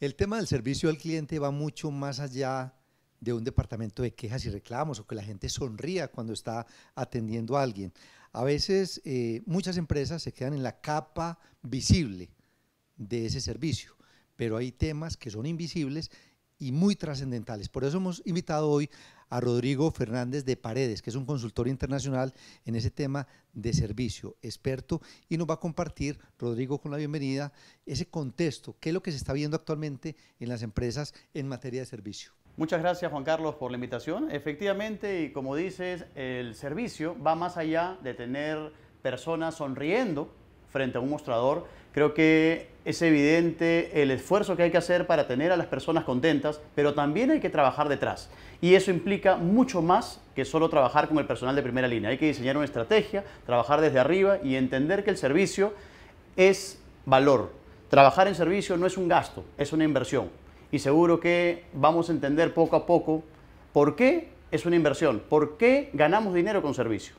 El tema del servicio al cliente va mucho más allá de un departamento de quejas y reclamos o que la gente sonría cuando está atendiendo a alguien. A veces eh, muchas empresas se quedan en la capa visible de ese servicio, pero hay temas que son invisibles y muy trascendentales. Por eso hemos invitado hoy a Rodrigo Fernández de Paredes, que es un consultor internacional en ese tema de servicio, experto, y nos va a compartir, Rodrigo, con la bienvenida, ese contexto, qué es lo que se está viendo actualmente en las empresas en materia de servicio. Muchas gracias Juan Carlos por la invitación. Efectivamente, y como dices, el servicio va más allá de tener personas sonriendo frente a un mostrador, creo que es evidente el esfuerzo que hay que hacer para tener a las personas contentas, pero también hay que trabajar detrás. Y eso implica mucho más que solo trabajar con el personal de primera línea. Hay que diseñar una estrategia, trabajar desde arriba y entender que el servicio es valor. Trabajar en servicio no es un gasto, es una inversión. Y seguro que vamos a entender poco a poco por qué es una inversión, por qué ganamos dinero con servicio.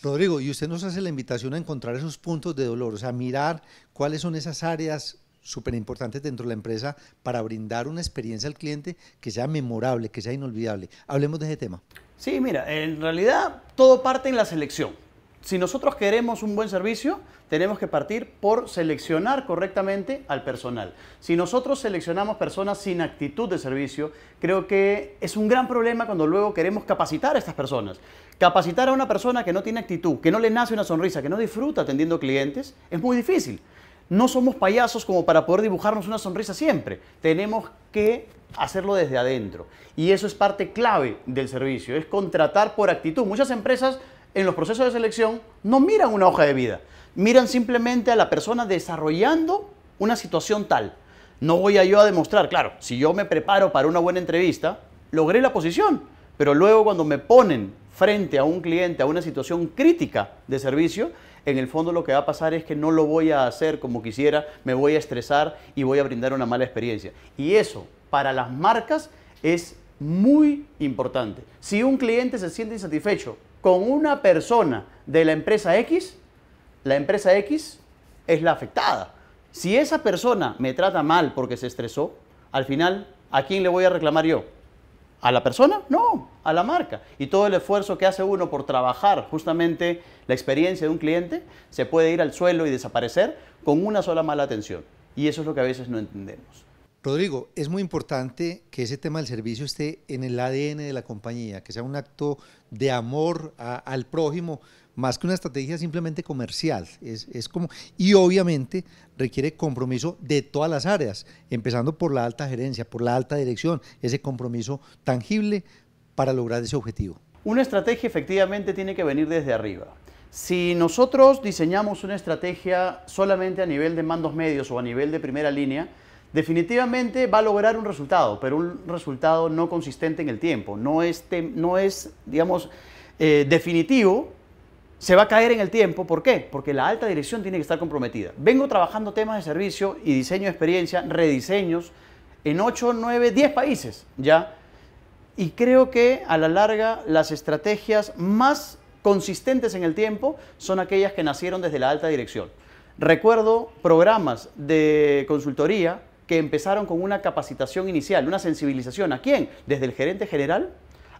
Rodrigo, y usted nos hace la invitación a encontrar esos puntos de dolor, o sea, mirar cuáles son esas áreas súper importantes dentro de la empresa para brindar una experiencia al cliente que sea memorable, que sea inolvidable. Hablemos de ese tema. Sí, mira, en realidad todo parte en la selección si nosotros queremos un buen servicio, tenemos que partir por seleccionar correctamente al personal. Si nosotros seleccionamos personas sin actitud de servicio, creo que es un gran problema cuando luego queremos capacitar a estas personas. Capacitar a una persona que no tiene actitud, que no le nace una sonrisa, que no disfruta atendiendo clientes, es muy difícil. No somos payasos como para poder dibujarnos una sonrisa siempre. Tenemos que hacerlo desde adentro. Y eso es parte clave del servicio, es contratar por actitud. Muchas empresas en los procesos de selección no miran una hoja de vida, miran simplemente a la persona desarrollando una situación tal. No voy a yo a demostrar, claro, si yo me preparo para una buena entrevista, logré la posición, pero luego cuando me ponen frente a un cliente, a una situación crítica de servicio, en el fondo lo que va a pasar es que no lo voy a hacer como quisiera, me voy a estresar y voy a brindar una mala experiencia. Y eso para las marcas es muy importante. Si un cliente se siente insatisfecho con una persona de la empresa X, la empresa X es la afectada. Si esa persona me trata mal porque se estresó, al final, ¿a quién le voy a reclamar yo? ¿A la persona? No, a la marca. Y todo el esfuerzo que hace uno por trabajar justamente la experiencia de un cliente se puede ir al suelo y desaparecer con una sola mala atención. Y eso es lo que a veces no entendemos. Rodrigo, es muy importante que ese tema del servicio esté en el ADN de la compañía, que sea un acto de amor al prójimo, más que una estrategia simplemente comercial. Es, como, y obviamente requiere compromiso de todas las áreas, empezando por la alta gerencia, por la alta dirección, ese compromiso tangible para lograr ese objetivo. Una estrategia efectivamente tiene que venir desde arriba. Si nosotros diseñamos una estrategia solamente a nivel de mandos medios o a nivel de primera línea, definitivamente va a lograr un resultado, pero un resultado no consistente en el tiempo, no es, no es digamos, eh, definitivo, se va a caer en el tiempo. ¿Por qué? Porque la alta dirección tiene que estar comprometida. Vengo trabajando temas de servicio y diseño de experiencia, rediseños, en 8, 9, 10 países ya. Y creo que a la larga las estrategias más consistentes en el tiempo son aquellas que nacieron desde la alta dirección. Recuerdo programas de consultoría que empezaron con una capacitación inicial, una sensibilización. ¿A quién? Desde el gerente general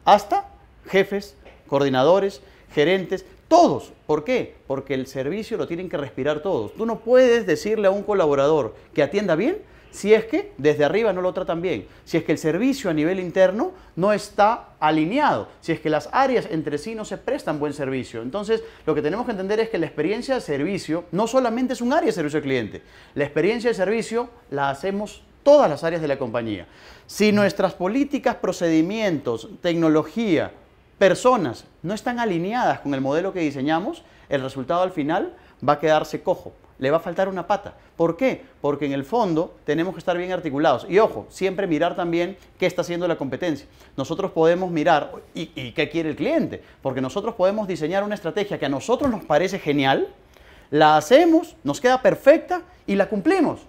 hasta jefes, coordinadores, gerentes, todos. ¿Por qué? Porque el servicio lo tienen que respirar todos. Tú no puedes decirle a un colaborador que atienda bien si es que desde arriba no lo tratan bien, si es que el servicio a nivel interno no está alineado, si es que las áreas entre sí no se prestan buen servicio. Entonces, lo que tenemos que entender es que la experiencia de servicio no solamente es un área de servicio al cliente, la experiencia de servicio la hacemos todas las áreas de la compañía. Si nuestras políticas, procedimientos, tecnología, personas no están alineadas con el modelo que diseñamos, el resultado al final va a quedarse cojo le va a faltar una pata. ¿Por qué? Porque en el fondo tenemos que estar bien articulados. Y ojo, siempre mirar también qué está haciendo la competencia. Nosotros podemos mirar y, qué quiere el cliente, porque nosotros podemos diseñar una estrategia que a nosotros nos parece genial, la hacemos, nos queda perfecta y la cumplimos.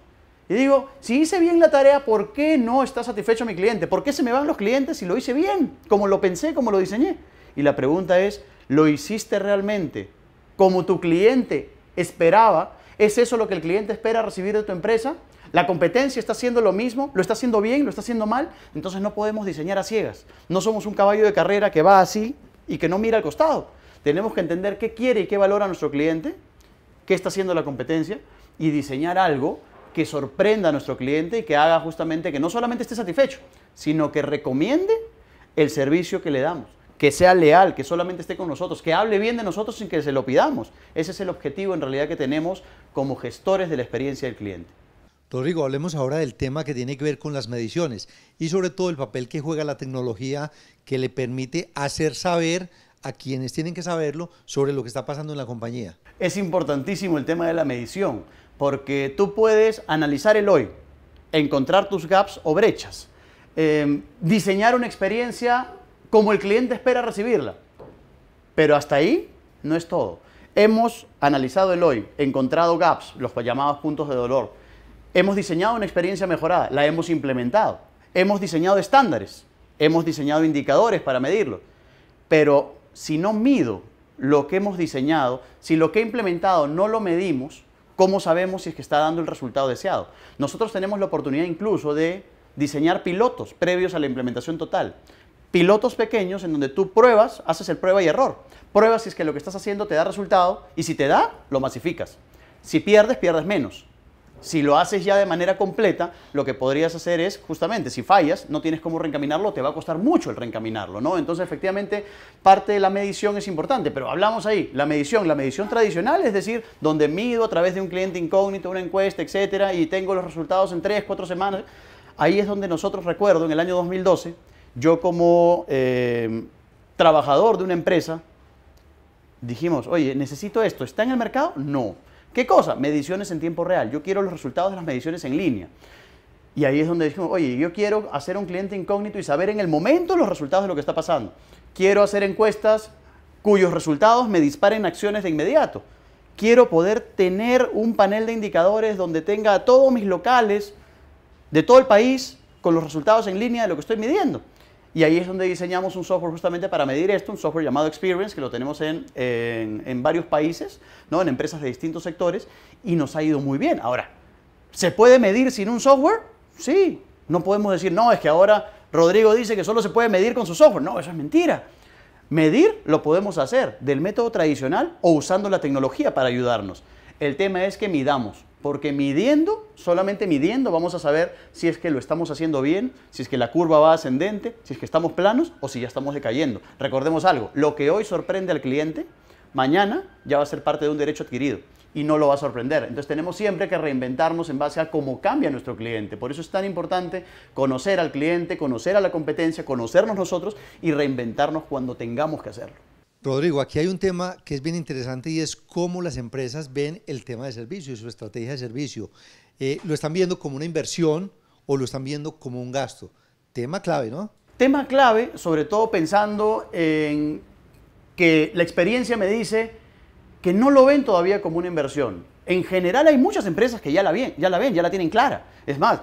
Y digo, si hice bien la tarea, ¿por qué no está satisfecho mi cliente? ¿Por qué se me van los clientes si lo hice bien, como lo pensé, como lo diseñé? Y la pregunta es, ¿lo hiciste realmente como tu cliente esperaba ¿Es eso lo que el cliente espera recibir de tu empresa? La competencia está haciendo lo mismo, lo está haciendo bien, lo está haciendo mal, entonces no podemos diseñar a ciegas. No somos un caballo de carrera que va así y que no mira al costado. Tenemos que entender qué quiere y qué valora nuestro cliente, qué está haciendo la competencia y diseñar algo que sorprenda a nuestro cliente y que haga justamente que no solamente esté satisfecho, sino que recomiende el servicio que le damos que sea leal, que solamente esté con nosotros, que hable bien de nosotros sin que se lo pidamos. Ese es el objetivo en realidad que tenemos como gestores de la experiencia del cliente. Rodrigo, hablemos ahora del tema que tiene que ver con las mediciones y sobre todo el papel que juega la tecnología que le permite hacer saber a quienes tienen que saberlo sobre lo que está pasando en la compañía. Es importantísimo el tema de la medición, porque tú puedes analizar el hoy, encontrar tus gaps o brechas, eh, diseñar una experiencia como el cliente espera recibirla. Pero hasta ahí no es todo. Hemos analizado el hoy, encontrado gaps, los llamados puntos de dolor. Hemos diseñado una experiencia mejorada, la hemos implementado. Hemos diseñado estándares, hemos diseñado indicadores para medirlo. Pero si no mido lo que hemos diseñado, si lo que he implementado no lo medimos, ¿cómo sabemos si es que está dando el resultado deseado? Nosotros tenemos la oportunidad incluso de diseñar pilotos previos a la implementación total pilotos pequeños en donde tú pruebas, haces el prueba y error. Pruebas si es que lo que estás haciendo te da resultado y si te da, lo masificas. Si pierdes, pierdes menos. Si lo haces ya de manera completa, lo que podrías hacer es, justamente, si fallas, no tienes cómo reencaminarlo, te va a costar mucho el reencaminarlo, ¿no? Entonces, efectivamente, parte de la medición es importante, pero hablamos ahí, la medición, la medición tradicional, es decir, donde mido a través de un cliente incógnito, una encuesta, etcétera, y tengo los resultados en tres cuatro semanas. Ahí es donde nosotros, recuerdo, en el año 2012, yo como eh, trabajador de una empresa, dijimos, oye, necesito esto, ¿está en el mercado? No. ¿Qué cosa? Mediciones en tiempo real. Yo quiero los resultados de las mediciones en línea. Y ahí es donde dijimos, oye, yo quiero hacer un cliente incógnito y saber en el momento los resultados de lo que está pasando. Quiero hacer encuestas cuyos resultados me disparen acciones de inmediato. Quiero poder tener un panel de indicadores donde tenga a todos mis locales de todo el país con los resultados en línea de lo que estoy midiendo. Y ahí es donde diseñamos un software justamente para medir esto, un software llamado Experience, que lo tenemos en, varios países, ¿no? en empresas de distintos sectores, y nos ha ido muy bien. Ahora, ¿se puede medir sin un software? Sí. No podemos decir, no, es que ahora Rodrigo dice que solo se puede medir con su software. No, eso es mentira. Medir lo podemos hacer del método tradicional o usando la tecnología para ayudarnos. El tema es que midamos. Porque midiendo, solamente midiendo, vamos a saber si es que lo estamos haciendo bien, si es que la curva va ascendente, si es que estamos planos o si ya estamos decayendo. Recordemos algo, lo que hoy sorprende al cliente, mañana ya va a ser parte de un derecho adquirido y no lo va a sorprender. Entonces tenemos siempre que reinventarnos en base a cómo cambia nuestro cliente. Por eso es tan importante conocer al cliente, conocer a la competencia, conocernos nosotros y reinventarnos cuando tengamos que hacerlo. Rodrigo, aquí hay un tema que es bien interesante y es cómo las empresas ven el tema de servicio y su estrategia de servicio. Eh, ¿Lo están viendo como una inversión o lo están viendo como un gasto? Tema clave, ¿no? Tema clave, sobre todo pensando en que la experiencia me dice que no lo ven todavía como una inversión. En general hay muchas empresas que ya la, ven, ya la ven, ya la tienen clara. Es más,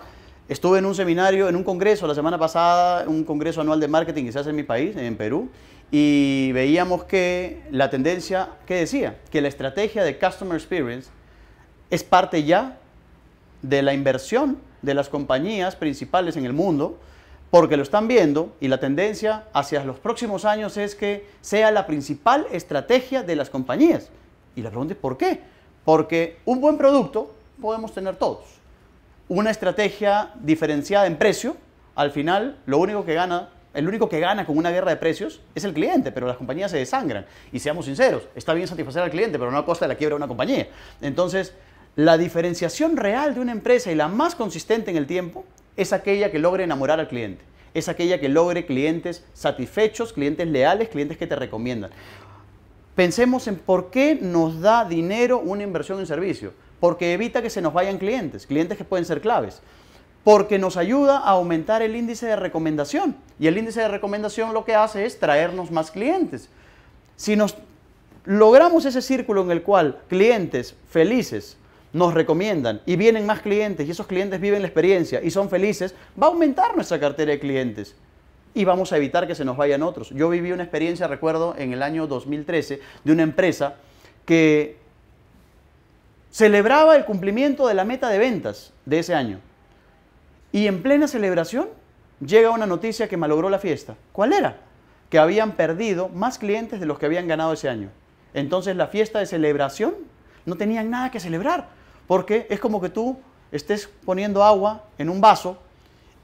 Estuve en un seminario, en un congreso la semana pasada, un congreso anual de marketing quizás se hace en mi país, en Perú, y veíamos que la tendencia que decía, que la estrategia de Customer Experience es parte ya de la inversión de las compañías principales en el mundo, porque lo están viendo y la tendencia hacia los próximos años es que sea la principal estrategia de las compañías. Y la pregunta es, ¿por qué? Porque un buen producto podemos tener todos una estrategia diferenciada en precio, al final lo único que gana, el único que gana con una guerra de precios es el cliente, pero las compañías se desangran. Y seamos sinceros, está bien satisfacer al cliente, pero no a costa de la quiebra de una compañía. Entonces, la diferenciación real de una empresa y la más consistente en el tiempo es aquella que logre enamorar al cliente, es aquella que logre clientes satisfechos, clientes leales, clientes que te recomiendan. Pensemos en por qué nos da dinero una inversión en servicio. Porque evita que se nos vayan clientes, clientes que pueden ser claves. Porque nos ayuda a aumentar el índice de recomendación. Y el índice de recomendación lo que hace es traernos más clientes. Si nos logramos ese círculo en el cual clientes felices nos recomiendan y vienen más clientes y esos clientes viven la experiencia y son felices, va a aumentar nuestra cartera de clientes y vamos a evitar que se nos vayan otros. Yo viví una experiencia, recuerdo, en el año 2013 de una empresa que celebraba el cumplimiento de la meta de ventas de ese año. Y en plena celebración llega una noticia que malogró la fiesta. ¿Cuál era? Que habían perdido más clientes de los que habían ganado ese año. Entonces la fiesta de celebración no tenían nada que celebrar, porque es como que tú estés poniendo agua en un vaso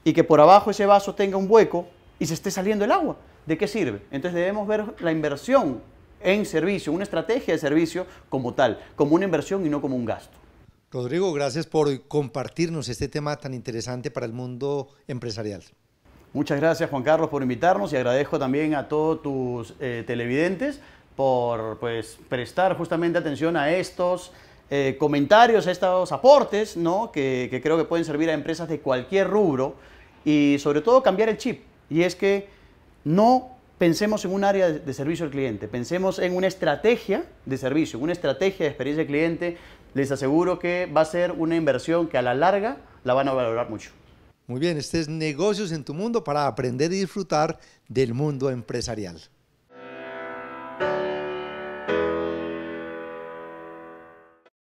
y que por abajo ese vaso tenga un hueco y se esté saliendo el agua. ¿De qué sirve? Entonces debemos ver la inversión en servicio, una estrategia de servicio como tal, como una inversión y no como un gasto. Rodrigo, gracias por compartirnos este tema tan interesante para el mundo empresarial. Muchas gracias Juan Carlos por invitarnos y agradezco también a todos tus eh, televidentes por pues, prestar justamente atención a estos eh, comentarios, a estos aportes ¿no? que creo que pueden servir a empresas de cualquier rubro y sobre todo cambiar el chip y es que no pensemos en un área de servicio al cliente, pensemos en una estrategia de servicio, una estrategia de experiencia del cliente. Les aseguro que va a ser una inversión que a la larga la van a valorar mucho. Muy bien, este es Negocios en tu Mundo para aprender y disfrutar del mundo empresarial.